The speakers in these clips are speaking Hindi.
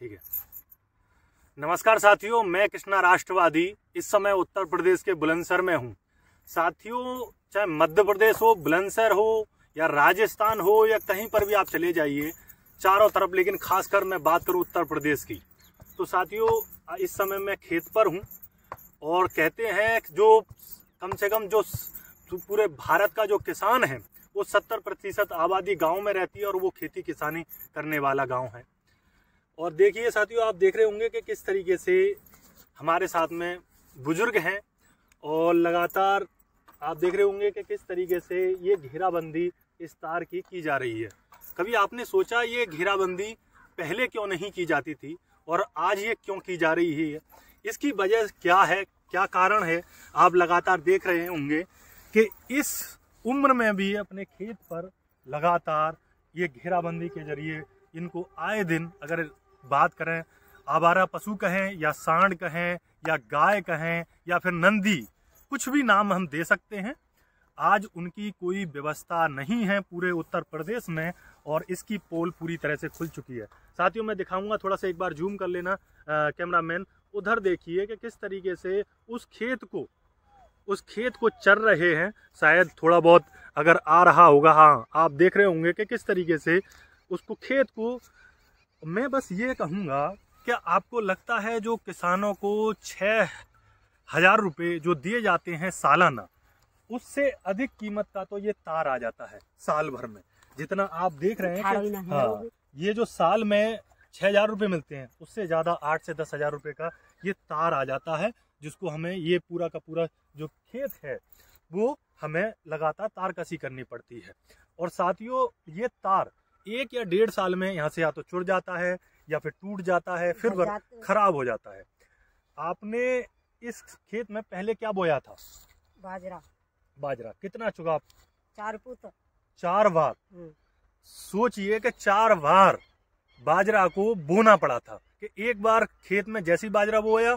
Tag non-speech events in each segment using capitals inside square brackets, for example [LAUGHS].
ठीक है नमस्कार साथियों मैं कृष्णा राष्ट्रवादी इस समय उत्तर प्रदेश के बुलंदसर में हूँ साथियों चाहे मध्य प्रदेश हो बुलंदसर हो या राजस्थान हो या कहीं पर भी आप चले जाइए चारों तरफ लेकिन खासकर मैं बात करूँ उत्तर प्रदेश की तो साथियों इस समय मैं खेत पर हूँ और कहते हैं जो कम से कम जो पूरे भारत का जो किसान है वो सत्तर प्रतिशत आबादी गाँव में रहती है और वो खेती किसानी करने वाला गाँव है और देखिए साथियों आप देख रहे होंगे कि किस तरीके से हमारे साथ में बुजुर्ग हैं और लगातार आप देख रहे होंगे कि किस तरीके से ये घेराबंदी इस तार की की जा रही है कभी आपने सोचा ये घेराबंदी पहले क्यों नहीं की जाती थी और आज ये क्यों की जा रही है इसकी वजह क्या है क्या कारण है आप लगातार देख रहे होंगे कि इस उम्र में भी अपने खेत पर लगातार ये घेराबंदी के जरिए इनको आए दिन अगर बात करें आवारा पशु कहें या सांड कहें या गाय कहें या फिर नंदी कुछ भी नाम हम दे सकते हैं आज उनकी कोई व्यवस्था नहीं है पूरे उत्तर प्रदेश में और इसकी पोल पूरी तरह से खुल चुकी है साथियों मैं दिखाऊंगा थोड़ा सा एक बार जूम कर लेना कैमरा मैन उधर देखिए कि किस तरीके से उस खेत को उस खेत को चर रहे हैं शायद थोड़ा बहुत अगर आ रहा होगा हाँ आप देख रहे होंगे कि किस तरीके से उसको खेत को मैं बस ये कहूँगा क्या आपको लगता है जो किसानों को छः हज़ार रुपये जो दिए जाते हैं सालाना उससे अधिक कीमत का तो ये तार आ जाता है साल भर में जितना आप देख रहे हैं कि हाँ, ये जो साल में छः हजार रुपये मिलते हैं उससे ज़्यादा आठ से दस हजार रुपये का ये तार आ जाता है जिसको हमें ये पूरा का पूरा जो खेत है वो हमें लगातार तारकसी करनी पड़ती है और साथियों ये तार एक या डेढ़ साल में यहाँ से या तो चुड़ जाता है या फिर टूट जाता है फिर हाँ, खराब हो जाता है आपने इस खेत में पहले क्या बोया था बाजरा बाजरा कितना चुका आप चार पुत चार बार हम्म। सोचिए कि चार बार बाजरा को बोना पड़ा था कि एक बार खेत में जैसी बाजरा बोया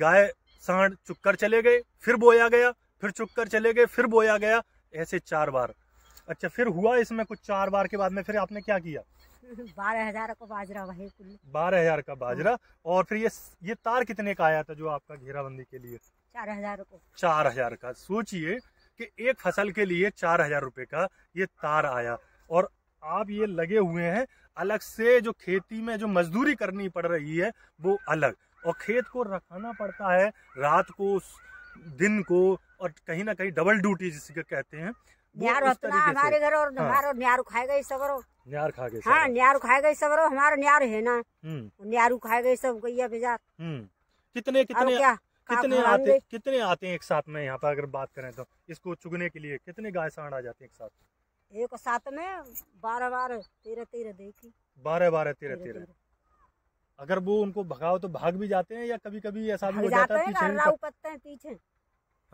गाय सांड चुककर कर चले गए फिर बोया गया फिर चुककर चले गए फिर बोया गया ऐसे चार बार अच्छा फिर हुआ इसमें कुछ चार बार के बाद में फिर आपने क्या किया [LAUGHS] बारह हजार का बाजरा वही बारह हजार का बाजरा हाँ। और फिर ये ये तार कितने का आया था जो आपका घेराबंदी के लिए चार हजार को चार हजार का सोचिए कि एक फसल के लिए चार हजार रूपए का ये तार आया और आप ये लगे हुए हैं अलग से जो खेती में जो मजदूरी करनी पड़ रही है वो अलग और खेत को रखाना पड़ता है रात को दिन को और कहीं ना कहीं डबल ड्यूटी जिसे कहते हैं न्यारो अपना हमारे घर और हाँ। हमारो न्यारू खाएगा ये सब न्यार खा गए हाँ न्यारू खाएगा ये सब हमारा न्यार है ना हम्म। न्यारू खाएगा ये सब गैया बेजार हम्म। कितने कितने क्या कितने आते कितने आते हैं एक साथ में यहाँ पर अगर बात करें तो इसको चुगने के लिए कितने गाय सांड आ जाते हैं एक साथ एक साथ में बारह बारह तेरह तेरह देखी बारह बारह तेरह तेरह अगर वो उनको भगाओ तो भाग भी जाते हैं या कभी कभी ऐसा भी हो जाता है पीछे पत्ते हैं पीछे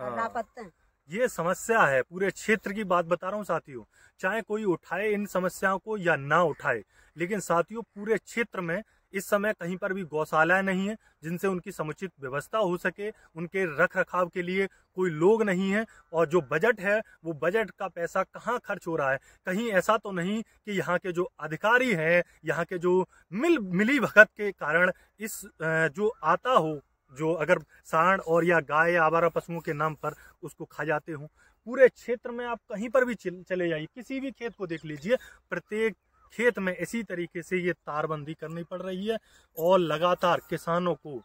हाँ। पत्ते हैं ये समस्या है पूरे क्षेत्र की बात बता रहा हूँ साथियों चाहे कोई उठाए इन समस्याओं को या ना उठाए लेकिन साथियों पूरे क्षेत्र में इस समय कहीं पर भी गौशालाएं नहीं है जिनसे उनकी समुचित व्यवस्था हो सके उनके रख रखाव के लिए कोई लोग नहीं है और जो बजट है वो बजट का पैसा कहाँ खर्च हो रहा है कहीं ऐसा तो नहीं कि यहाँ के जो अधिकारी हैं यहाँ के जो मिल मिली भगत के कारण इस जो आता हो जो अगर सांड और या गाय या आवारा पशुओं के नाम पर उसको खा जाते हों पूरे क्षेत्र में आप कहीं पर भी चले जाइए किसी भी खेत को देख लीजिए प्रत्येक खेत में इसी तरीके से ये तारबंदी करनी पड़ रही है और लगातार किसानों को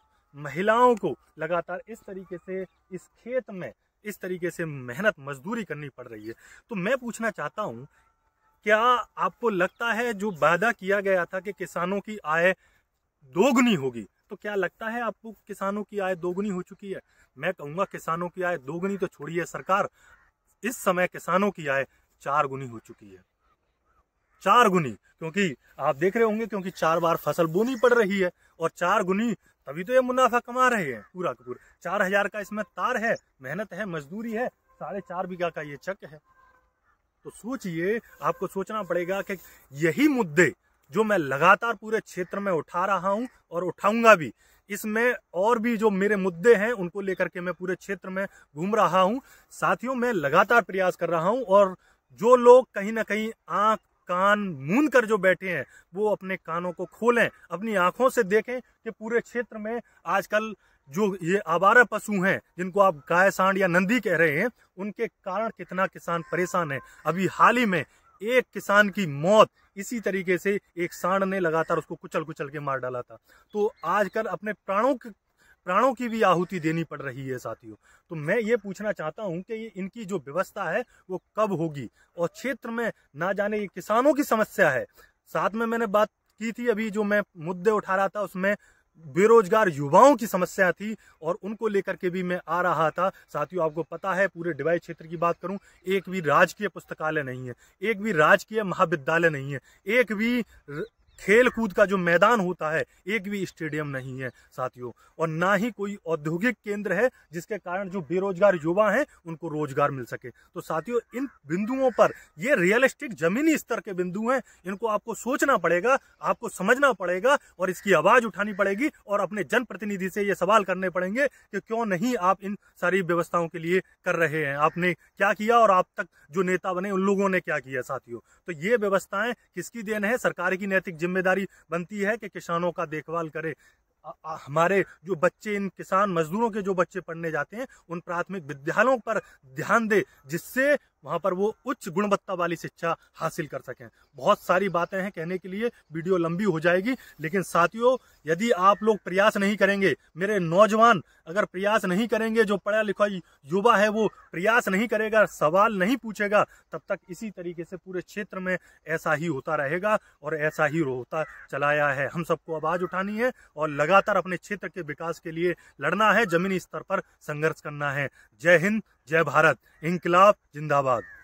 महिलाओं को लगातार इस तरीके से इस खेत में इस तरीके से मेहनत मजदूरी करनी पड़ रही है तो मैं पूछना चाहता हूँ क्या आपको लगता है जो वादा किया गया था कि किसानों की आय दोगुनी होगी तो क्या लगता है आपको किसानों की आय दोगुनी हो चुकी है मैं कहूंगा किसानों की आय दोगुनी तो छोड़िए सरकार इस समय किसानों की आय चार गुनी हो चुकी है चार गुनी क्योंकि आप देख रहे होंगे क्योंकि चार बार फसल बोनी पड़ रही है और चार गुनी तभी तो ये मुनाफा कमा रहे हैं पूरा का पूरा चार हजार का इसमें तार है मेहनत है मजदूरी है साढ़े चार बीघा का ये चक है तो सोचिए आपको सोचना पड़ेगा कि यही मुद्दे जो मैं लगातार पूरे क्षेत्र में उठा रहा हूं और उठाऊंगा भी इसमें और भी जो मेरे मुद्दे हैं उनको लेकर के मैं पूरे क्षेत्र में घूम रहा हूं साथियों मैं लगातार प्रयास कर रहा हूं और जो लोग कहीं ना कहीं आंख कान मूंद कर जो बैठे हैं वो अपने कानों को खोलें अपनी आंखों से देखें कि पूरे क्षेत्र में आजकल जो ये आवारा पशु हैं जिनको आप गाय सांड या नंदी कह रहे हैं उनके कारण कितना किसान परेशान है अभी हाल ही में एक किसान की मौत इसी तरीके से एक सांड ने लगातार उसको कुचल कुचल के मार डाला था तो आजकल अपने प्राणों के प्राणों की भी आहुति देनी पड़ रही है साथियों तो मैं ये पूछना चाहता हूँ कि इनकी जो व्यवस्था है वो कब होगी और क्षेत्र में ना जाने ये किसानों की समस्या है साथ में मैंने बात की थी अभी जो मैं मुद्दे उठा रहा था उसमें बेरोजगार युवाओं की समस्या थी और उनको लेकर के भी मैं आ रहा था साथियों आपको पता है पूरे डिवाई क्षेत्र की बात करूं एक भी राजकीय पुस्तकालय नहीं है एक भी राजकीय महाविद्यालय नहीं है एक भी खेल कूद का जो मैदान होता है एक भी स्टेडियम नहीं है साथियों और ना ही कोई औद्योगिक केंद्र है जिसके कारण जो बेरोजगार युवा हैं उनको रोजगार मिल सके तो साथियों इन बिंदुओं पर ये रियलिस्टिक जमीनी स्तर के बिंदु हैं इनको आपको सोचना पड़ेगा आपको समझना पड़ेगा और इसकी आवाज उठानी पड़ेगी और अपने जनप्रतिनिधि से ये सवाल करने पड़ेंगे कि क्यों नहीं आप इन सारी व्यवस्थाओं के लिए कर रहे हैं आपने क्या किया और आप तक जो नेता बने उन लोगों ने क्या किया साथियों तो ये व्यवस्थाएं किसकी देन है सरकार की नैतिक जिम्मेदारी बनती है कि किसानों का देखभाल करे हमारे जो बच्चे इन किसान मजदूरों के जो बच्चे पढ़ने जाते हैं उन प्राथमिक विद्यालयों पर ध्यान दे जिससे वहाँ पर वो उच्च गुणवत्ता वाली शिक्षा हासिल कर सकें बहुत सारी बातें हैं कहने के लिए वीडियो लंबी हो जाएगी लेकिन साथियों यदि आप लोग प्रयास नहीं करेंगे मेरे नौजवान अगर प्रयास नहीं करेंगे जो पढ़ा लिखा युवा है वो प्रयास नहीं करेगा सवाल नहीं पूछेगा तब तक इसी तरीके से पूरे क्षेत्र में ऐसा ही होता रहेगा और ऐसा ही होता चलाया है हम सबको आवाज उठानी है और लगातार अपने क्षेत्र के विकास के लिए लड़ना है जमीनी स्तर पर संघर्ष करना है जय हिंद जय भारत इनकलाब जिंदाबाद